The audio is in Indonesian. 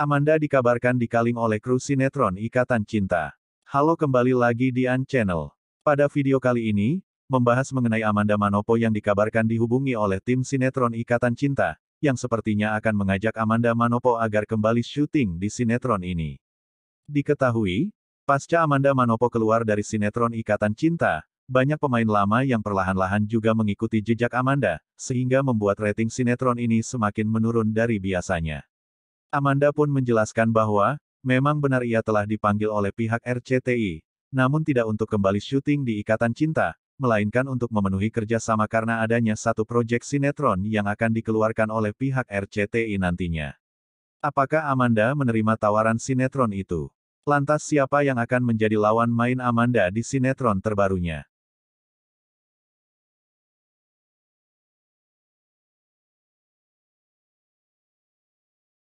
Amanda dikabarkan dikaling oleh kru sinetron Ikatan Cinta. Halo kembali lagi di An Channel. Pada video kali ini, membahas mengenai Amanda Manopo yang dikabarkan dihubungi oleh tim sinetron Ikatan Cinta, yang sepertinya akan mengajak Amanda Manopo agar kembali syuting di sinetron ini. Diketahui, pasca Amanda Manopo keluar dari sinetron Ikatan Cinta, banyak pemain lama yang perlahan-lahan juga mengikuti jejak Amanda, sehingga membuat rating sinetron ini semakin menurun dari biasanya. Amanda pun menjelaskan bahwa, memang benar ia telah dipanggil oleh pihak RCTI, namun tidak untuk kembali syuting di Ikatan Cinta, melainkan untuk memenuhi kerjasama karena adanya satu proyek sinetron yang akan dikeluarkan oleh pihak RCTI nantinya. Apakah Amanda menerima tawaran sinetron itu? Lantas siapa yang akan menjadi lawan main Amanda di sinetron terbarunya?